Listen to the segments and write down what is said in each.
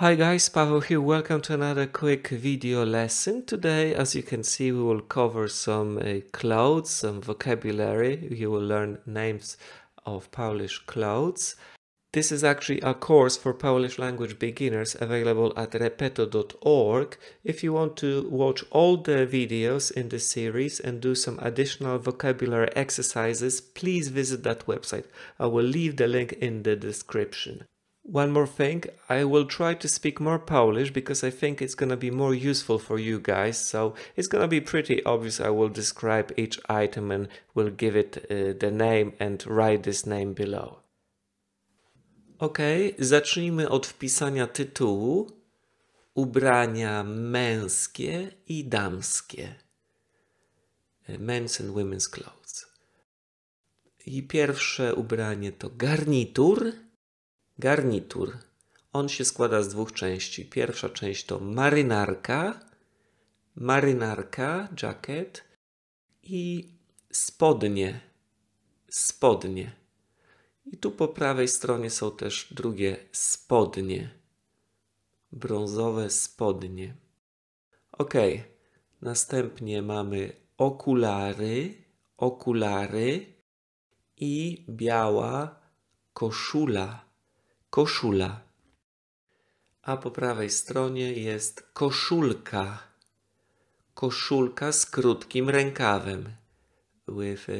Hi guys, Pavel here, welcome to another quick video lesson. Today, as you can see, we will cover some uh, clouds, some vocabulary. You will learn names of Polish clouds. This is actually a course for Polish language beginners available at repeto.org. If you want to watch all the videos in the series and do some additional vocabulary exercises, please visit that website. I will leave the link in the description. One more thing, I will try to speak more Polish because I think it's gonna be more useful for you guys. So it's gonna be pretty obvious. I will describe each item and will give it uh, the name and write this name below. Ok, zacznijmy od wpisania tytułu ubrania męskie i damskie. E, men's and women's clothes. I pierwsze ubranie to garnitur garnitur. On się składa z dwóch części. Pierwsza część to marynarka, marynarka, jacket i spodnie, spodnie. I tu po prawej stronie są też drugie spodnie, brązowe spodnie. Ok, następnie mamy okulary, okulary i biała koszula koszula. A po prawej stronie jest koszulka. Koszulka z krótkim rękawem. With e,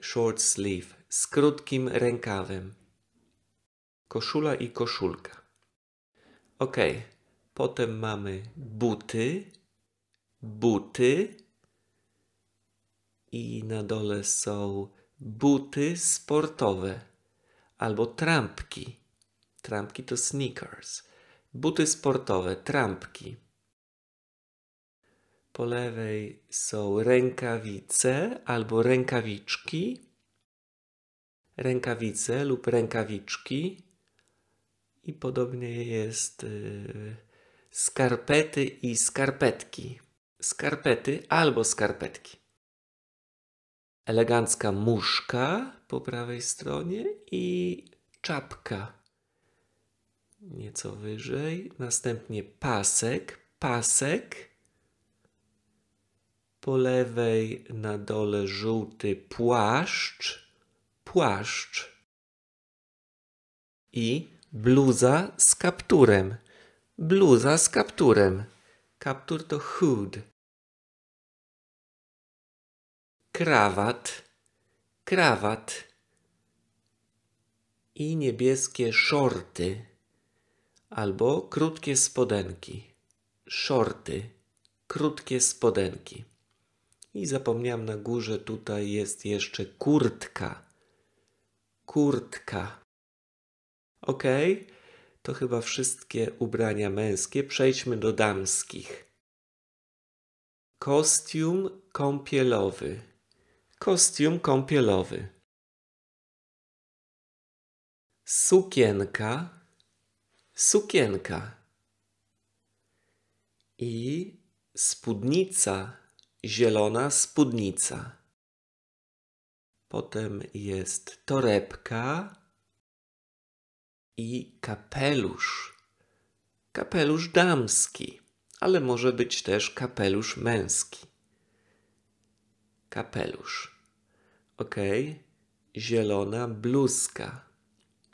short sleeve. Z krótkim rękawem. Koszula i koszulka. Ok. Potem mamy buty. Buty. I na dole są buty sportowe albo trampki Trampki to sneakers. Buty sportowe, trampki. Po lewej są rękawice albo rękawiczki. Rękawice lub rękawiczki. I podobnie jest yy, skarpety i skarpetki. Skarpety albo skarpetki. Elegancka muszka po prawej stronie i czapka nieco wyżej, następnie pasek, pasek, po lewej na dole żółty płaszcz, płaszcz i bluza z kapturem, bluza z kapturem. Kaptur to hood. Krawat, krawat i niebieskie szorty albo krótkie spodenki, shorty, krótkie spodenki. I zapomniałem na górze, tutaj jest jeszcze kurtka. Kurtka. Ok, to chyba wszystkie ubrania męskie. Przejdźmy do damskich. Kostium kąpielowy. Kostium kąpielowy. Sukienka sukienka i spódnica, zielona spódnica. Potem jest torebka i kapelusz. Kapelusz damski, ale może być też kapelusz męski. Kapelusz. Ok. Zielona bluzka.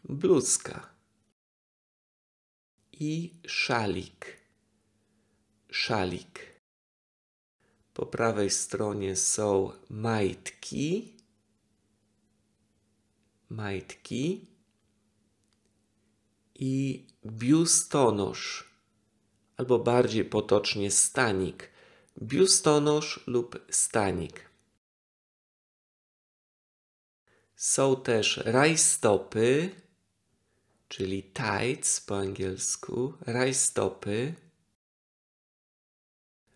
Bluzka i szalik. Szalik. Po prawej stronie są majtki. Majtki. I biustonosz, albo bardziej potocznie stanik. Biustonosz lub stanik. Są też rajstopy czyli tights po angielsku, rajstopy.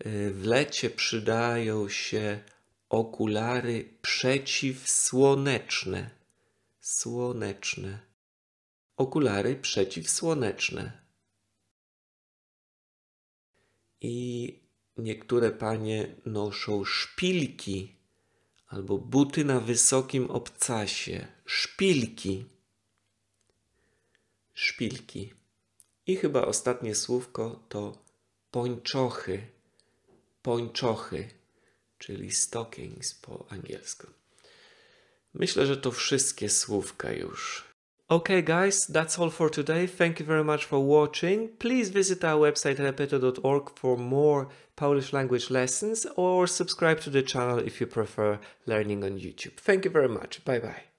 Y, w lecie przydają się okulary przeciwsłoneczne. Słoneczne. Okulary przeciwsłoneczne. I niektóre panie noszą szpilki albo buty na wysokim obcasie. Szpilki szpilki. I chyba ostatnie słówko to pończochy. Pończochy, czyli stockings po angielsku. Myślę, że to wszystkie słówka już. Okay, guys, that's all for today. Thank you very much for watching. Please visit our website repeto.org for more Polish language lessons or subscribe to the channel if you prefer learning on YouTube. Thank you very much. Bye bye.